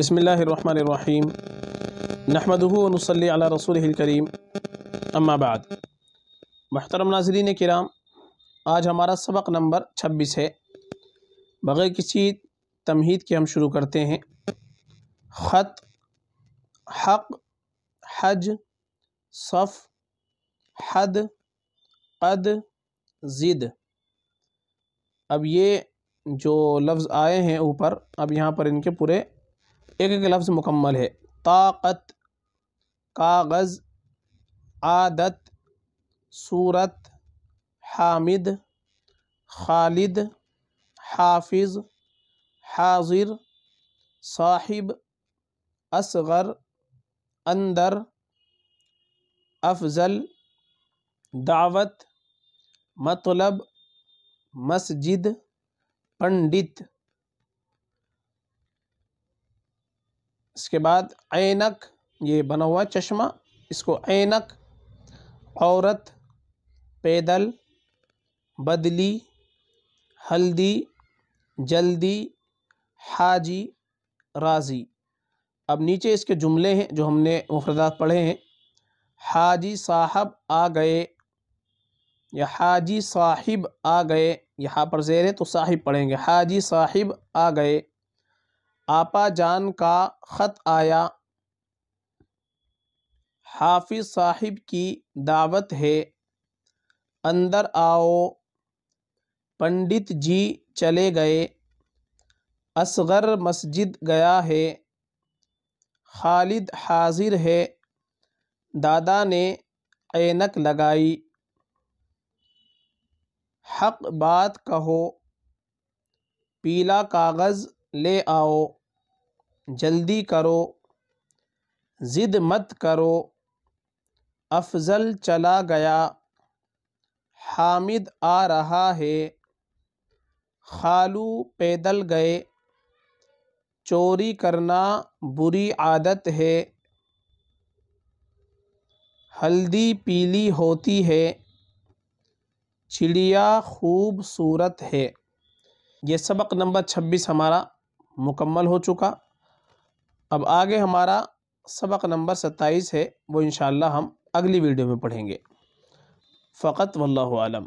بسم اللہ الرحمن الرحیم نحمده و نصلی علی رسوله الكریم اما بعد محترم ناظرین کرام آج ہمارا سبق نمبر چھبیس ہے بغیر کسی تمہید کے ہم شروع کرتے ہیں خط حق حج صف حد قد زد اب یہ جو لفظ آئے ہیں اوپر اب یہاں پر ان کے پورے ایک ایک لفظ مکمل ہے طاقت کاغذ عادت صورت حامد خالد حافظ حاضر صاحب اصغر اندر افضل دعوت مطلب مسجد پنڈت اس کے بعد عینک یہ بنا ہوا چشمہ اس کو عینک عورت پیدل بدلی ہلدی جلدی حاجی راضی اب نیچے اس کے جملے ہیں جو ہم نے مفردات پڑھے ہیں حاجی صاحب آ گئے یا حاجی صاحب آ گئے یہاں پر زیر ہے تو صاحب پڑھیں گے حاجی صاحب آ گئے آپا جان کا خط آیا حافظ صاحب کی دعوت ہے اندر آؤ پنڈت جی چلے گئے اصغر مسجد گیا ہے خالد حاضر ہے دادا نے اینک لگائی حق بات کہو پیلا کاغذ لے آؤ جلدی کرو زد مت کرو افضل چلا گیا حامد آ رہا ہے خالو پیدل گئے چوری کرنا بری عادت ہے ہلدی پیلی ہوتی ہے چڑیا خوبصورت ہے یہ سبق نمبر چھبیس ہمارا مکمل ہو چکا اب آگے ہمارا سبق نمبر ستائیس ہے وہ انشاءاللہ ہم اگلی ویڈیو میں پڑھیں گے فقط واللہ عالم